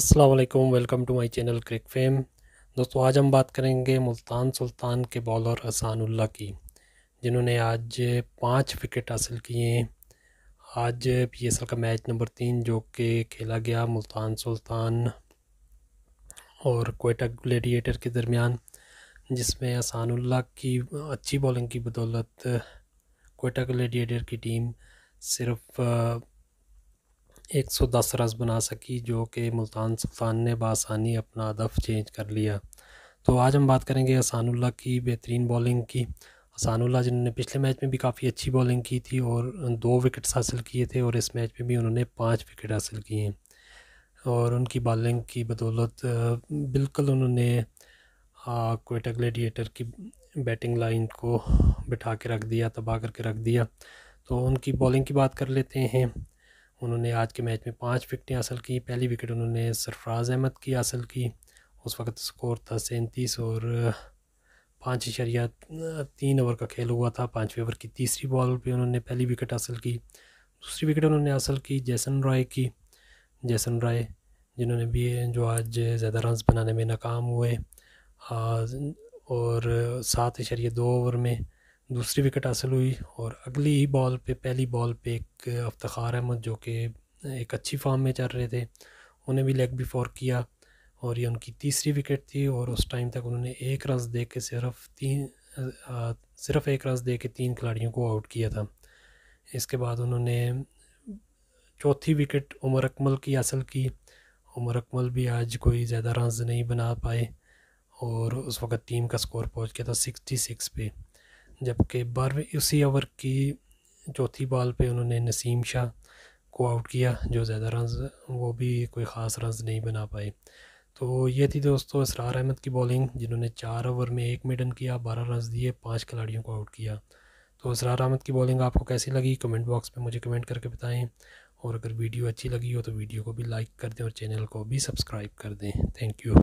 अस्सलाम welcome to my channel Cric Fame दोस्तों आज हम बात करेंगे मुल्तान सुल्तान के बॉलर असानुल्ला की जिन्होंने आज पाँच विकेट हासिल किए आज पी का मैच नंबर तीन जो कि खेला गया मुल्तान सुल्तान और कोयटा ग्लेडिएटर के दरमियान जिसमें असानुल्ला की अच्छी बॉलिंग की बदौलत कोयटा ग्लेडिएटर की टीम सिर्फ एक सौ दस रस बना सकी जो कि मुल्तान सुल्तान ने बासानी अपना अदफ़ चेंज कर लिया तो आज हम बात करेंगे हसानुल्ला की बेहतरीन बॉलिंग की हसानुल्ला जिन्होंने पिछले मैच में भी काफ़ी अच्छी बॉलिंग की थी और दो विकेट्स हासिल किए थे और इस मैच में भी उन्होंने पाँच विकेट हासिल किए हैं और उनकी बॉलिंग की बदौलत बिल्कुल उन्होंने कोयटा ग्लेडिएटर की बैटिंग लाइन को बिठा के रख दिया तबाह करके रख दिया तो उनकी बॉलिंग की बात कर लेते हैं उन्होंने आज के मैच में पाँच विकटें हासिल की पहली विकेट उन्होंने सरफराज अहमद की हासिल की उस वक्त स्कोर था सैंतीस और पाँच इशारिया तीन ओवर का खेल हुआ था पाँचवें ओवर की तीसरी बॉल पे उन्होंने पहली विकेट हासिल की दूसरी विकेट उन्होंने हासिल की जैसन रॉय की जैसन रॉय जिन्होंने भी जो आज ज़्यादा रन बनाने में नाकाम हुए और सात इशरिया दो ओवर में दूसरी विकेट हासिल हुई और अगली ही बॉल पे पहली बॉल पे एक अफ्तार अहमद जो कि एक अच्छी फॉर्म में चल रहे थे उन्हें भी लेग बिफोर किया और ये उनकी तीसरी विकेट थी और उस टाइम तक उन्होंने एक रन दे के सिर्फ तीन सिर्फ एक रन दे के तीन खिलाड़ियों को आउट किया था इसके बाद उन्होंने चौथी विकेट उमर अकमल की हासिल की उमर अकमल भी आज कोई ज़्यादा रन नहीं बना पाए और उस वक़्त टीम का स्कोर पहुंच गया था सिक्सटी सिक्स पे जबकि बारहवें उसी ओवर की चौथी बॉल पे उन्होंने नसीम शाह को आउट किया जो ज़्यादा रन वो भी कोई ख़ास रन नहीं बना पाए तो ये थी दोस्तों इसरार अहमद की बॉलिंग जिन्होंने चार ओवर में एक मिडन किया बारह रन दिए पाँच खिलाड़ियों को आउट किया तो इसरार अहमद की बॉलिंग आपको कैसी लगी कमेंट बॉक्स में मुझे कमेंट करके बताएं और अगर वीडियो अच्छी लगी हो तो वीडियो को भी लाइक कर दें और चैनल को भी सब्सक्राइब कर दें थैंक यू